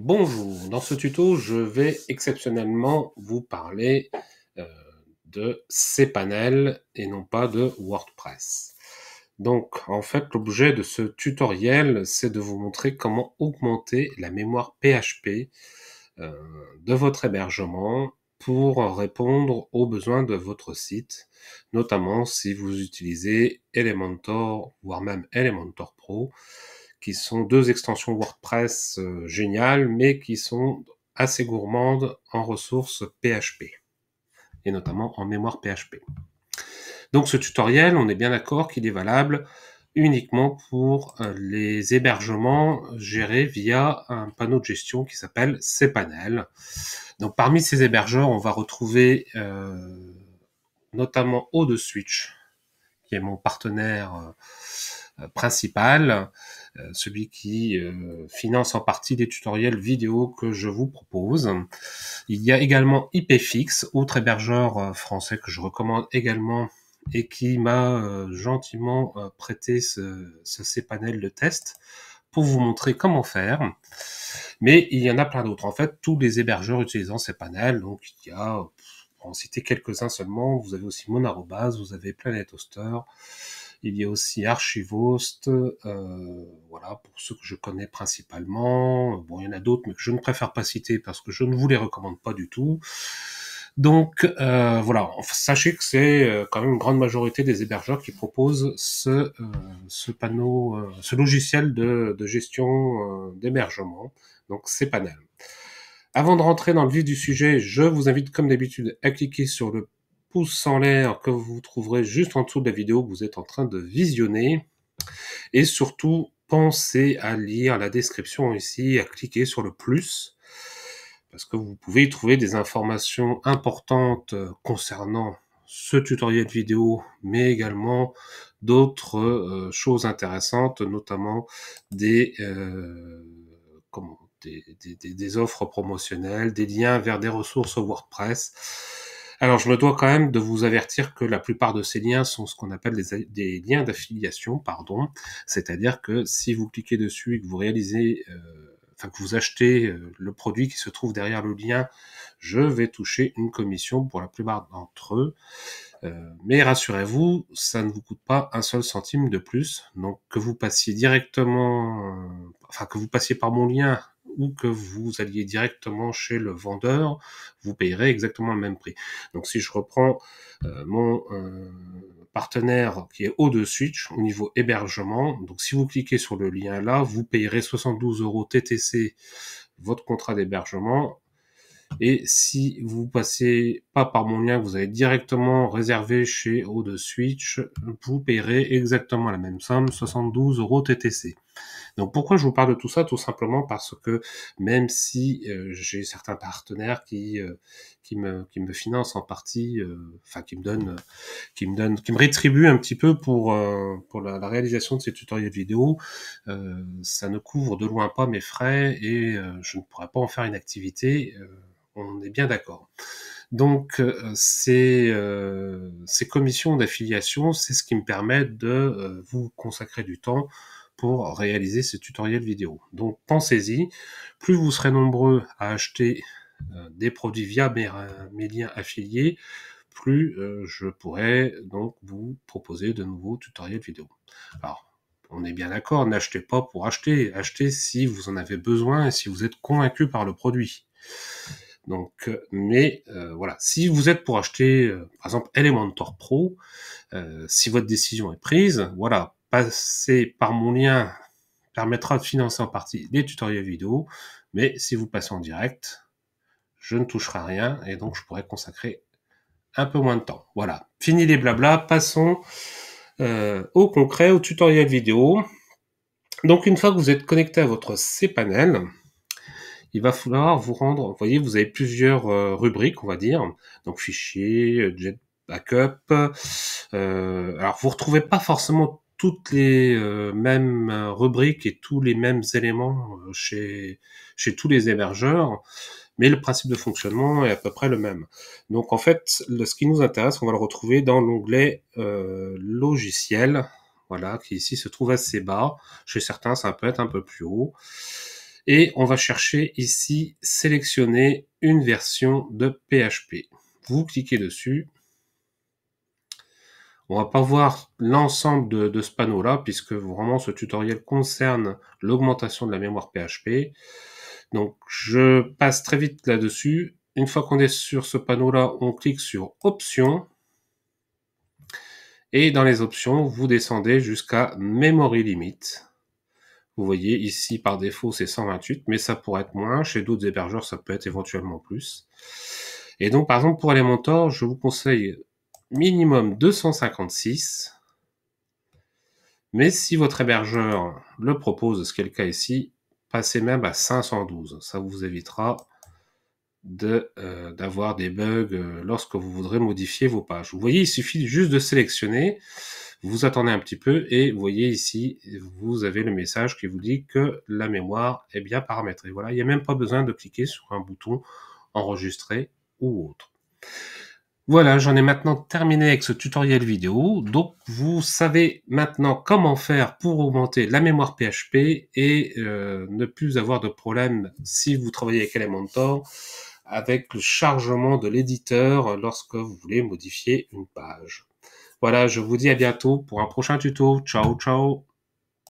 Bonjour, dans ce tuto, je vais exceptionnellement vous parler euh, de cPanel et non pas de WordPress. Donc, en fait, l'objet de ce tutoriel, c'est de vous montrer comment augmenter la mémoire PHP euh, de votre hébergement pour répondre aux besoins de votre site, notamment si vous utilisez Elementor, voire même Elementor Pro, qui sont deux extensions WordPress euh, géniales, mais qui sont assez gourmandes en ressources PHP, et notamment en mémoire PHP. Donc ce tutoriel, on est bien d'accord qu'il est valable uniquement pour euh, les hébergements gérés via un panneau de gestion qui s'appelle cPanel. Donc parmi ces hébergeurs, on va retrouver euh, notamment O2Switch, qui est mon partenaire principal, euh, celui qui euh, finance en partie des tutoriels vidéo que je vous propose. Il y a également IPFix, autre hébergeur euh, français que je recommande également et qui m'a gentiment prêté ce, ces panels de test pour vous montrer comment faire. Mais il y en a plein d'autres. En fait, tous les hébergeurs utilisant ces panels, donc il y a, pour en citer quelques-uns seulement, vous avez aussi Monarobase, vous avez Planet Hoster, il y a aussi Archivost, euh, voilà, pour ceux que je connais principalement. Bon, il y en a d'autres, mais que je ne préfère pas citer parce que je ne vous les recommande pas du tout. Donc euh, voilà, sachez que c'est euh, quand même une grande majorité des hébergeurs qui proposent ce, ce panneau, ce logiciel de, de gestion d'hébergement. Donc c'est Panel. Avant de rentrer dans le vif du sujet, je vous invite comme d'habitude à cliquer sur le pouce en l'air que vous trouverez juste en dessous de la vidéo que vous êtes en train de visionner. Et surtout, pensez à lire la description ici, à cliquer sur le plus, parce que vous pouvez y trouver des informations importantes euh, concernant ce tutoriel vidéo, mais également d'autres euh, choses intéressantes, notamment euh, des, des, offres promotionnelles, des liens vers des ressources WordPress alors, je me dois quand même de vous avertir que la plupart de ces liens sont ce qu'on appelle des, liens d'affiliation, pardon. C'est-à-dire que si vous cliquez dessus et que vous réalisez, euh, enfin que vous achetez euh, le produit qui se trouve derrière le lien, je vais toucher une commission pour la plupart d'entre eux. Euh, mais rassurez-vous, ça ne vous coûte pas un seul centime de plus. Donc que vous passiez directement, enfin que vous passiez par mon lien ou que vous alliez directement chez le vendeur, vous payerez exactement le même prix. Donc si je reprends euh, mon euh, partenaire qui est au Switch, au niveau hébergement, donc si vous cliquez sur le lien là, vous payerez 72 euros TTC votre contrat d'hébergement. Et si vous passez pas par mon lien, vous allez directement réserver chez O2 Switch, vous payerez exactement la même somme, 72 euros TTC. Donc pourquoi je vous parle de tout ça Tout simplement parce que même si euh, j'ai certains partenaires qui euh, qui me qui me financent en partie, euh, enfin qui me donnent qui me donnent qui me rétribuent un petit peu pour pour la, la, réalisation de ces tutoriels vidéo, ça ne couvre de loin pas mes frais et je ne pourrais pas en faire une activité. on est bien d'accord. Donc ces, ces commissions d'affiliation, c'est ce qui me permet de vous consacrer du temps pour réaliser ces tutoriels vidéo. Donc pensez-y, plus vous serez nombreux à acheter euh, des produits via mes, liens affiliés, plus euh, je pourrai donc vous proposer de nouveaux tutoriels vidéo. Alors, on est bien d'accord, n'achetez pas pour acheter, achetez si vous en avez besoin et si vous êtes convaincu par le produit. Donc, euh, mais voilà, si vous êtes pour acheter, par exemple, Elementor Pro, si votre décision est prise, voilà, passer par mon lien permettra de financer en partie les tutoriels vidéo, mais si vous passez en direct, je ne toucherai rien et donc je pourrai consacrer un peu moins de temps. Voilà, fini les blabla, passons euh, au concret, au tutoriel vidéo. Donc une fois que vous êtes connecté à votre cPanel, il va falloir vous rendre, vous voyez, vous avez plusieurs euh, rubriques, on va dire, donc fichiers, euh, jet backup. alors vous retrouvez pas forcément toutes les euh, mêmes euh, rubriques et tous les mêmes éléments euh, chez, chez tous les hébergeurs, mais le principe de fonctionnement est à peu près le même. Donc en fait, ce qui nous intéresse, on va le retrouver dans l'onglet logiciel, voilà, qui ici se trouve assez bas. Chez certains, ça peut être un peu plus haut. Et on va chercher ici sélectionner une version de PHP. Vous cliquez dessus, on va pas voir l'ensemble de, ce panneau-là, puisque vraiment ce tutoriel concerne l'augmentation de la mémoire PHP. Donc je passe très vite là-dessus. Une fois qu'on est sur ce panneau-là, on clique sur Options. Et dans les options, vous descendez jusqu'à Memory Limit. Vous voyez ici par défaut c'est 128, mais ça pourrait être moins. Chez d'autres hébergeurs, ça peut être éventuellement plus. Et donc par exemple pour Elementor, je vous conseille minimum 256. Mais si votre hébergeur le propose, ce qui est le cas ici, passez même à 512. Ça vous évitera de, euh, d'avoir des bugs euh, lorsque vous voudrez modifier vos pages. Vous voyez, il suffit juste de sélectionner, vous attendez un petit peu et vous voyez ici, vous avez le message qui vous dit que la mémoire est bien paramétrée. Voilà, il n'y a même pas besoin de cliquer sur un bouton enregistrer ou autre. Voilà, j'en ai maintenant terminé avec ce tutoriel vidéo. Donc, vous savez maintenant comment faire pour augmenter la mémoire PHP et euh, ne plus avoir de problème si vous travaillez avec Elementor avec le chargement de l'éditeur lorsque vous voulez modifier une page. Voilà, je vous dis à bientôt pour un prochain tuto. Ciao, ciao